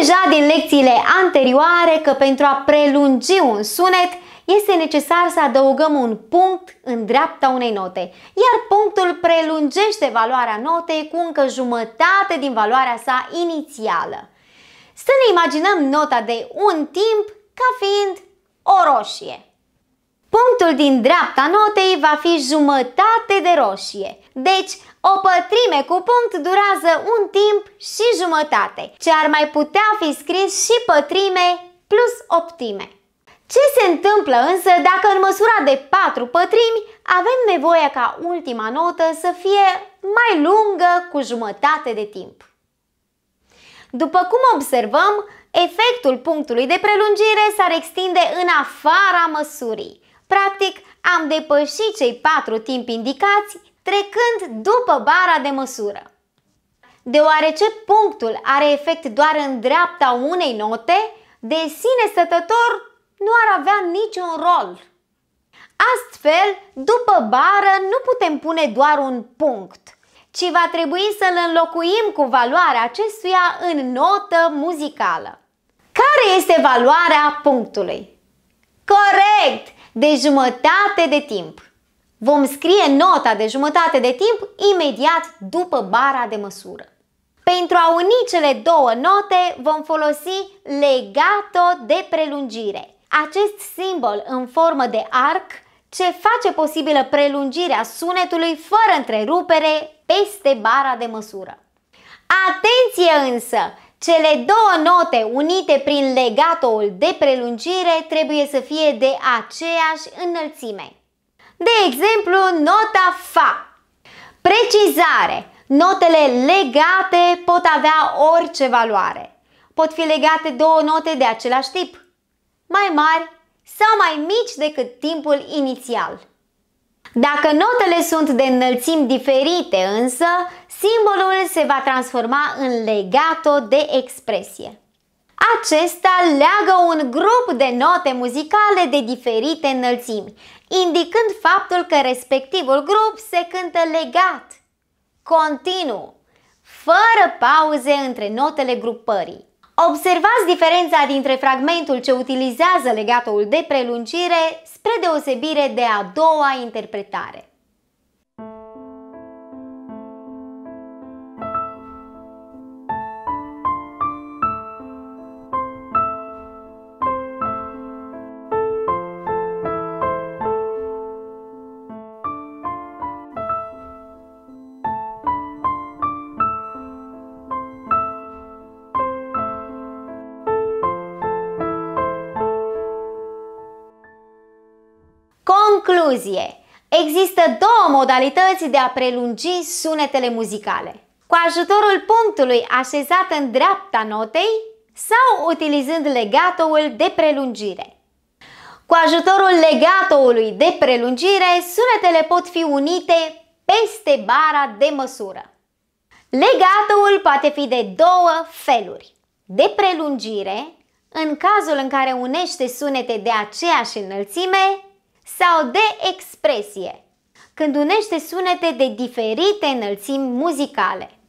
deja din lecțiile anterioare că pentru a prelungi un sunet este necesar să adăugăm un punct în dreapta unei note, iar punctul prelungește valoarea notei cu încă jumătate din valoarea sa inițială. Să ne imaginăm nota de un timp ca fiind o roșie. Punctul din dreapta notei va fi jumătate de roșie. Deci, o pătrime cu punct durează un timp și jumătate, ce ar mai putea fi scris și pătrime plus optime. Ce se întâmplă însă dacă în măsura de 4 pătrimi avem nevoie ca ultima notă să fie mai lungă cu jumătate de timp? După cum observăm, efectul punctului de prelungire s-ar extinde în afara măsurii. Practic, am depășit cei patru timp indicați trecând după bara de măsură. Deoarece punctul are efect doar în dreapta unei note, de sine stătător nu ar avea niciun rol. Astfel, după bară nu putem pune doar un punct, ci va trebui să-l înlocuim cu valoarea acestuia în notă muzicală. Care este valoarea punctului? Corect! de jumătate de timp. Vom scrie nota de jumătate de timp imediat după bara de măsură. Pentru a uni cele două note vom folosi legato de prelungire. Acest simbol în formă de arc ce face posibilă prelungirea sunetului fără întrerupere peste bara de măsură. Atenție însă! Cele două note unite prin legatoul de prelungire trebuie să fie de aceeași înălțime. De exemplu, nota Fa. Precizare! Notele legate pot avea orice valoare. Pot fi legate două note de același tip, mai mari sau mai mici decât timpul inițial. Dacă notele sunt de înălțimi diferite însă, simbolul se va transforma în legato de expresie. Acesta leagă un grup de note muzicale de diferite înălțimi, indicând faptul că respectivul grup se cântă legat, continuu, fără pauze între notele grupării. Observați diferența dintre fragmentul ce utilizează legatoul de prelungire spre deosebire de a doua interpretare. Concluzie Există două modalități de a prelungi sunetele muzicale. Cu ajutorul punctului așezat în dreapta notei sau utilizând legatoul de prelungire. Cu ajutorul legatoului de prelungire, sunetele pot fi unite peste bara de măsură. Legatoul poate fi de două feluri. De prelungire, în cazul în care unește sunete de aceeași înălțime, sau de expresie, când unește sunete de diferite înălțimi muzicale.